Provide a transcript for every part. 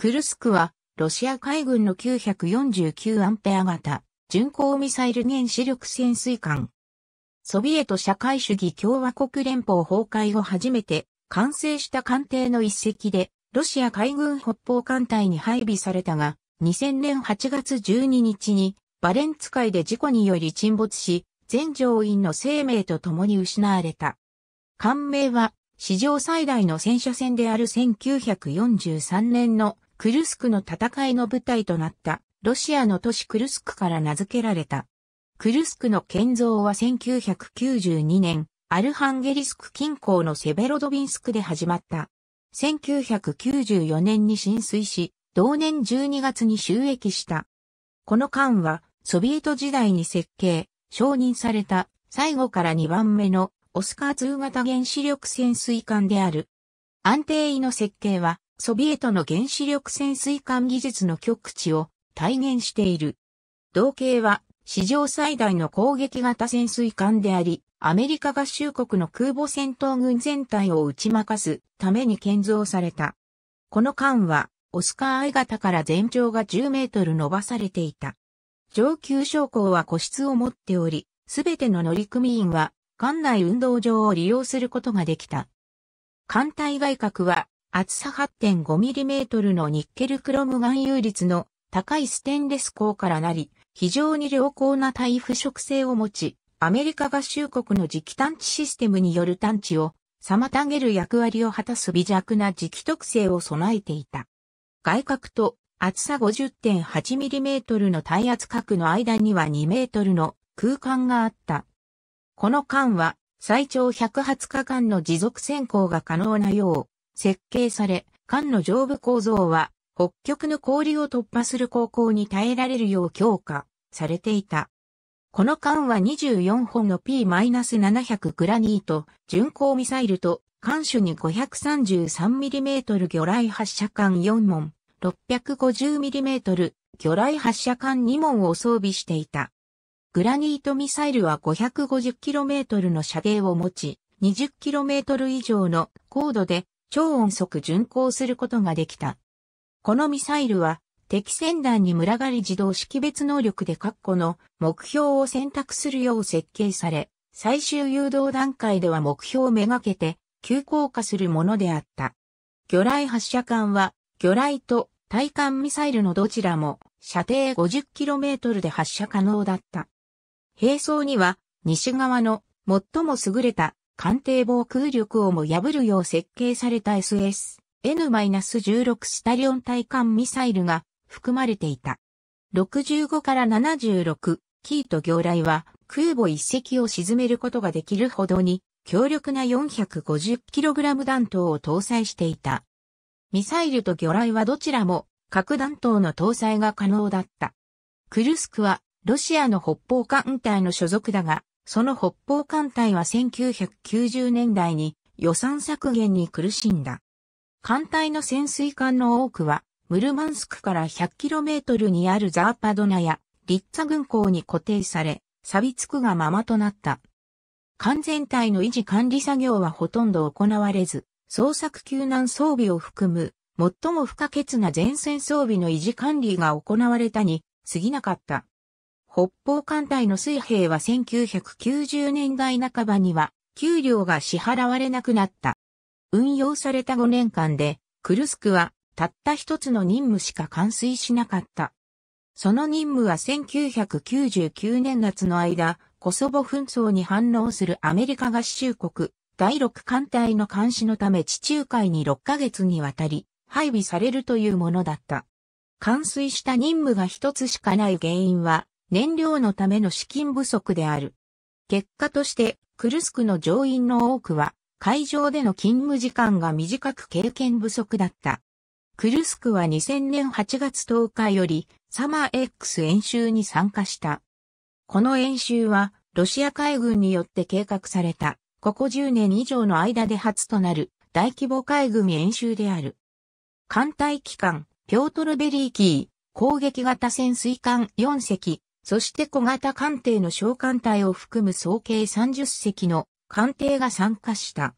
クルスクは、ロシア海軍の949アンペア型、巡航ミサイル原子力潜水艦。ソビエト社会主義共和国連邦崩壊後初めて、完成した艦艇の一隻で、ロシア海軍北方艦隊に配備されたが、2000年8月12日に、バレンツ海で事故により沈没し、全乗員の生命と共に失われた。艦名は、史上最大の戦車戦である1943年のクルスクの戦いの舞台となったロシアの都市クルスクから名付けられた。クルスクの建造は1992年、アルハンゲリスク近郊のセベロドビンスクで始まった。1994年に浸水し、同年12月に収益した。この間は、ソビエト時代に設計、承認された、最後から2番目の、オスカー2型原子力潜水艦である。安定位の設計は、ソビエトの原子力潜水艦技術の極地を体現している。同型は史上最大の攻撃型潜水艦であり、アメリカ合衆国の空母戦闘軍全体を打ち負かすために建造された。この艦は、オスカーイ型から全長が10メートル伸ばされていた。上級将校は個室を持っており、すべての乗組員は、艦内運動場を利用することができた。艦隊外郭は、厚さ 8.5mm のニッケルクロム含有率の高いステンレス鋼からなり、非常に良好な耐腐食性を持ち、アメリカ合衆国の磁気探知システムによる探知を妨げる役割を果たす微弱な磁気特性を備えていた。外角と厚さ 50.8mm の耐圧角の間には 2m の空間があった。この間は最長120日間の持続選航が可能なよう、設計され、艦の上部構造は、北極の氷を突破する航行に耐えられるよう強化されていた。この艦は24本の P-700 グラニート、巡航ミサイルと、艦首に 533mm 魚雷発射艦4門、650mm 魚雷発射艦2門を装備していた。グラニートミサイルは 550km の射程を持ち、20km 以上の高度で超音速巡航することができた。このミサイルは敵船団に群がり自動識別能力で括弧の目標を選択するよう設計され、最終誘導段階では目標をめがけて急降下するものであった。魚雷発射管は魚雷と対艦ミサイルのどちらも射程 50km で発射可能だった。並走には西側の最も優れた艦艇防空力をも破るよう設計された SSN-16 スタリオン対艦ミサイルが含まれていた。65から76キート魚雷は空母一隻を沈めることができるほどに強力な 450kg 弾頭を搭載していた。ミサイルと魚雷はどちらも核弾頭の搭載が可能だった。クルスクはロシアの北方艦隊の所属だが、その北方艦隊は1990年代に予算削減に苦しんだ。艦隊の潜水艦の多くは、ムルマンスクから 100km にあるザーパドナやリッツァ軍港に固定され、錆びつくがままとなった。艦全体の維持管理作業はほとんど行われず、捜索救難装備を含む、最も不可欠な前線装備の維持管理が行われたに過ぎなかった。北方艦隊の水兵は1990年代半ばには給料が支払われなくなった。運用された5年間で、クルスクはたった一つの任務しか完遂しなかった。その任務は1999年夏の間、コソボ紛争に反応するアメリカ合衆国、第6艦隊の監視のため地中海に6ヶ月にわたり、配備されるというものだった。完遂した任務が一つしかない原因は、燃料のための資金不足である。結果として、クルスクの乗員の多くは、会場での勤務時間が短く経験不足だった。クルスクは2000年8月10日より、サマー X 演習に参加した。この演習は、ロシア海軍によって計画された、ここ10年以上の間で初となる、大規模海軍演習である。艦隊機関、ピョートルベリーキー、攻撃型潜水艦4隻、そして小型艦艇の小艦隊を含む総計30隻の艦艇が参加した。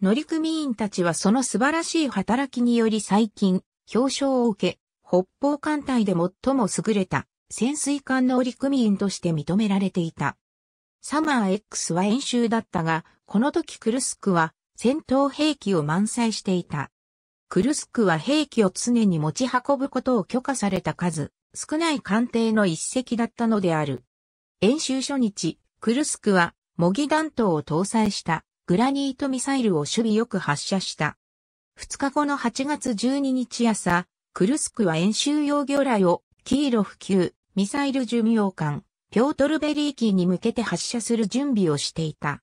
乗組員たちはその素晴らしい働きにより最近、表彰を受け、北方艦隊で最も優れた潜水艦の乗組員として認められていた。サマー X は演習だったが、この時クルスクは戦闘兵器を満載していた。クルスクは兵器を常に持ち運ぶことを許可された数、少ない艦艇の一隻だったのである。演習初日、クルスクは模擬弾頭を搭載したグラニートミサイルを守備よく発射した。2日後の8月12日朝、クルスクは演習用魚雷をキーロフ級ミサイル寿命艦、ピョートルベリーキーに向けて発射する準備をしていた。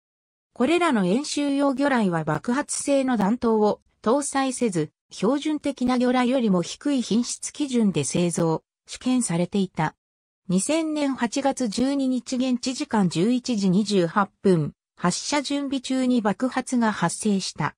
これらの演習用魚雷は爆発性の弾頭を搭載せず、標準的な魚雷よりも低い品質基準で製造、試験されていた。2000年8月12日現地時間11時28分、発射準備中に爆発が発生した。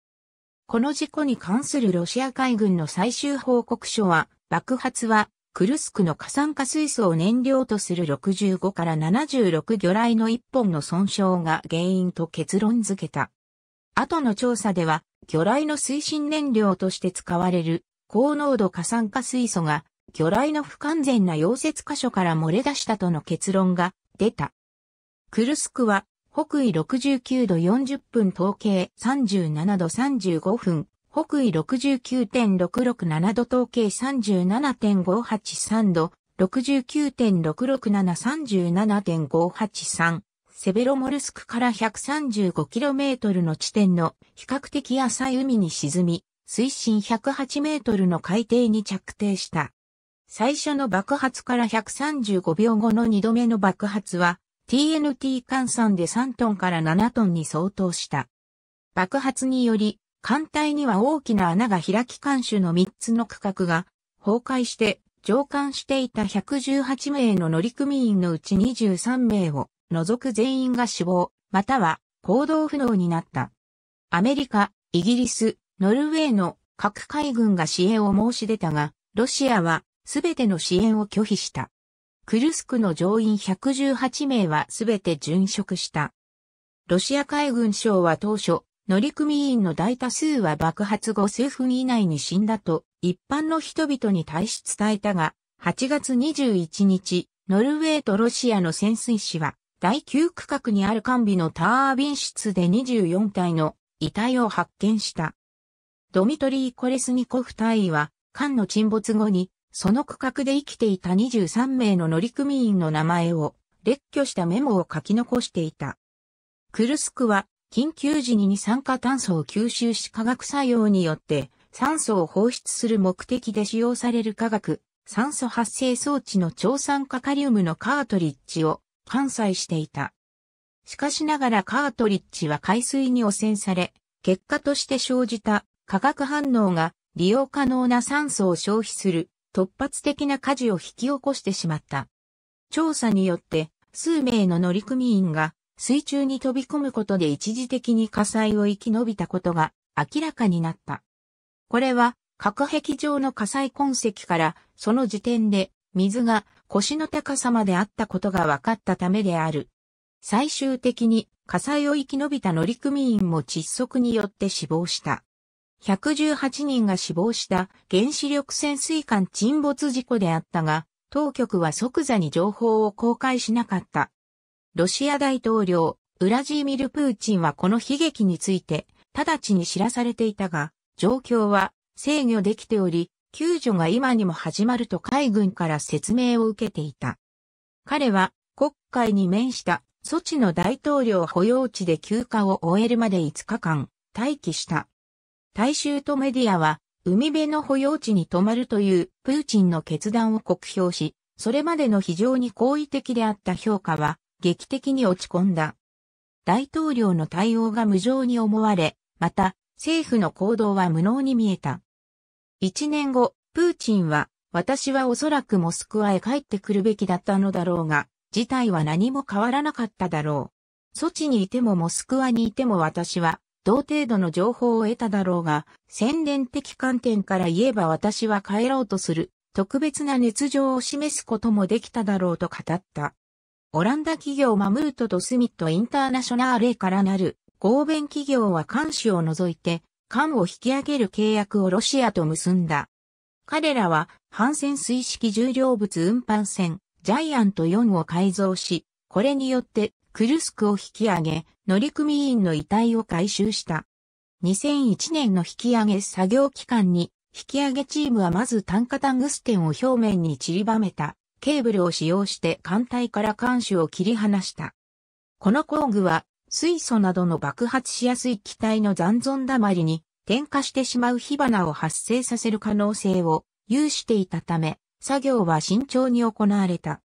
この事故に関するロシア海軍の最終報告書は、爆発はクルスクの過酸化水素を燃料とする65から76魚雷の1本の損傷が原因と結論付けた。後の調査では、魚雷の推進燃料として使われる高濃度過酸化水素が魚雷の不完全な溶接箇所から漏れ出したとの結論が出た。クルスクは北緯69度40分統計37度35分、北緯69.667度統計37.583度、69.66737.583、セベロモルスクから 135km の地点の比較的浅い海に沈み、水深 108m の海底に着底した。最初の爆発から135秒後の2度目の爆発は TNT 換算で3トンから7トンに相当した。爆発により、艦隊には大きな穴が開き艦首の3つの区画が崩壊して乗艦していた118名の乗組員のうち23名を除く全員が死亡、または行動不能になった。アメリカ、イギリス、ノルウェーの各海軍が支援を申し出たが、ロシアはすべての支援を拒否した。クルスクの乗員118名はすべて殉職した。ロシア海軍省は当初、乗組員の大多数は爆発後数分以内に死んだと、一般の人々に対し伝えたが、8月21日、ノルウェーとロシアの潜水士は、第9区画にある完備のタービン室で24体の遺体を発見した。ドミトリー・コレスニコフ隊員は、艦の沈没後にその区画で生きていた23名の乗組員の名前を列挙したメモを書き残していた。クルスクは緊急時に二酸化炭素を吸収し化学作用によって酸素を放出する目的で使用される化学酸素発生装置の超酸化カリウムのカートリッジを関西していた。しかしながらカートリッジは海水に汚染され、結果として生じた化学反応が利用可能な酸素を消費する突発的な火事を引き起こしてしまった。調査によって、数名の乗組員が水中に飛び込むことで一時的に火災を生き延びたことが明らかになった。これは、隔壁上の火災痕跡から、その時点で水が腰の高さまであったことが分かったためである。最終的に火災を生き延びた乗組員も窒息によって死亡した。118人が死亡した原子力潜水艦沈没事故であったが、当局は即座に情報を公開しなかった。ロシア大統領、ウラジーミル・プーチンはこの悲劇について、直ちに知らされていたが、状況は制御できており、救助が今にも始まると海軍から説明を受けていた。彼は国会に面した措置の大統領保養地で休暇を終えるまで5日間待機した。大衆とメディアは、海辺の保養地に泊まるというプーチンの決断を酷評し、それまでの非常に好意的であった評価は劇的に落ち込んだ。大統領の対応が無情に思われ、また政府の行動は無能に見えた。一年後、プーチンは、私はおそらくモスクワへ帰ってくるべきだったのだろうが、事態は何も変わらなかっただろう。措置にいてもモスクワにいても私は同程度の情報を得ただろうが、宣伝的観点から言えば私は帰ろうとする、特別な熱情を示すこともできただろうと語った。オランダ企業マムートとスミットインターナショナーレからなる合弁企業は監視を除いて、艦を引き上げる契約をロシアと結んだ。彼らは、反戦水式重量物運搬船、ジャイアント4を改造し、これによってクルスクを引き上げ、乗組員の遺体を回収した。2001年の引き上げ作業期間に、引き上げチームはまず炭化タングステンを表面に散りばめたケーブルを使用して艦隊から艦首を切り離した。この工具は水素などの爆発しやすい機体の残存だまりに点火してしまう火花を発生させる可能性を有していたため、作業は慎重に行われた。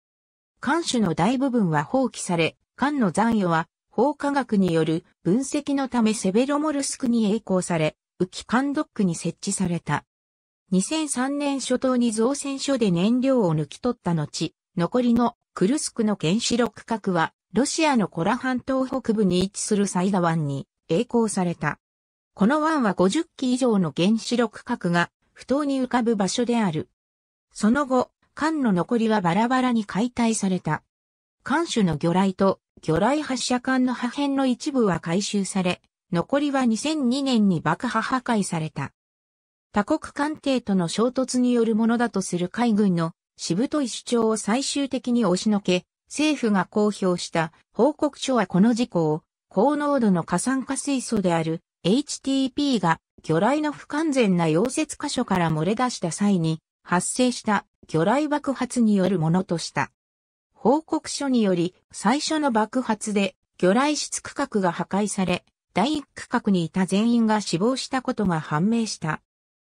艦首の大部分は放棄され、艦の残余は、法科学による分析のためセベロモルスクに栄光され、浮き艦ドックに設置された。2003年初頭に造船所で燃料を抜き取った後、残りのクルスクの原子力核は、ロシアのコラ半島北部に位置するサイダ湾に栄光された。この湾は50基以上の原子力核が不当に浮かぶ場所である。その後、艦の残りはバラバラに解体された。艦首の魚雷と魚雷発射管の破片の一部は回収され、残りは2002年に爆破破壊された。他国艦艇との衝突によるものだとする海軍のしぶとい主張を最終的に押しのけ、政府が公表した報告書はこの事項を高濃度の過酸化水素である HTP が魚雷の不完全な溶接箇所から漏れ出した際に発生した魚雷爆発によるものとした。報告書により、最初の爆発で、魚雷室区画が破壊され、第1区画にいた全員が死亡したことが判明した。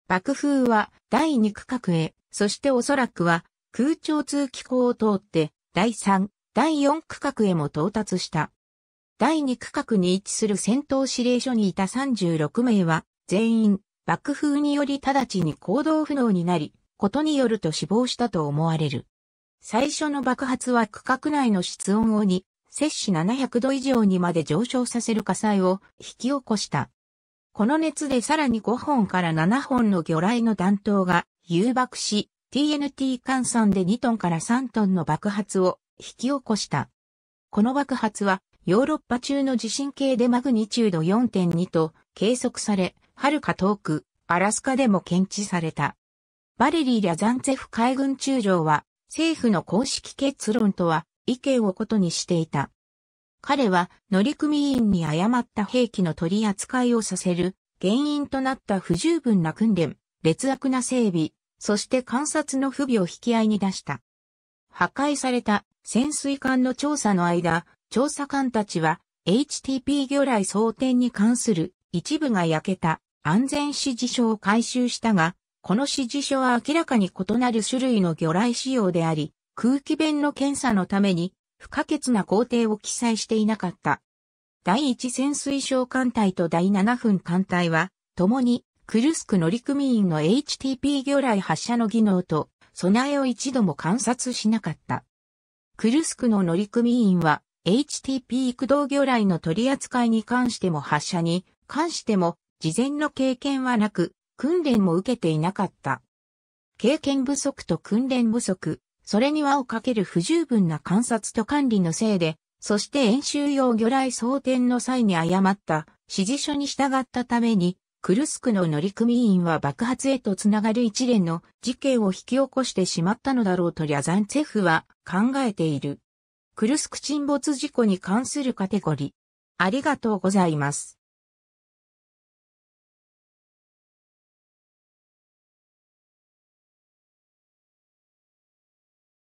爆風は第2区画へ、そしておそらくは空調通気口を通って第3、第4区画へも到達した。第2区画に位置する戦闘指令所にいた36名は全員爆風により直ちに行動不能になり、ことによると死亡したと思われる。最初の爆発は区画内の室温を2、摂氏700度以上にまで上昇させる火災を引き起こした。この熱でさらに5本から7本の魚雷の弾頭が誘爆し、TNT 換算で2トンから3トンの爆発を引き起こした。この爆発はヨーロッパ中の地震計でマグニチュード4.2と計測され、遥か遠く、アラスカでも検知された。バレリー・リャザンツェフ海軍中将は政府の公式結論とは意見を異にしていた。彼は乗組員に誤った兵器の取り扱いをさせる原因となった不十分な訓練、劣悪な整備、そして観察の不備を引き合いに出した。破壊された潜水艦の調査の間、調査官たちは HTP 魚雷装填に関する一部が焼けた安全指示書を回収したが、この指示書は明らかに異なる種類の魚雷仕様であり、空気弁の検査のために不可欠な工程を記載していなかった。第1潜水症艦隊と第7分艦隊は、共にクルスク乗組員の HTP 魚雷発射の技能と備えを一度も観察しなかった。クルスクの乗組員は HTP 駆動魚雷の取り扱いに関しても発射に関しても事前の経験はなく、訓練も受けていなかった。経験不足と訓練不足、それに輪をかける不十分な観察と管理のせいで、そして演習用魚雷装填の際に誤った指示書に従ったために、クルスクの乗組員は爆発へとつながる一連の事件を引き起こしてしまったのだろうとリャザンツェフは考えている。クルスク沈没事故に関するカテゴリー。ありがとうございます。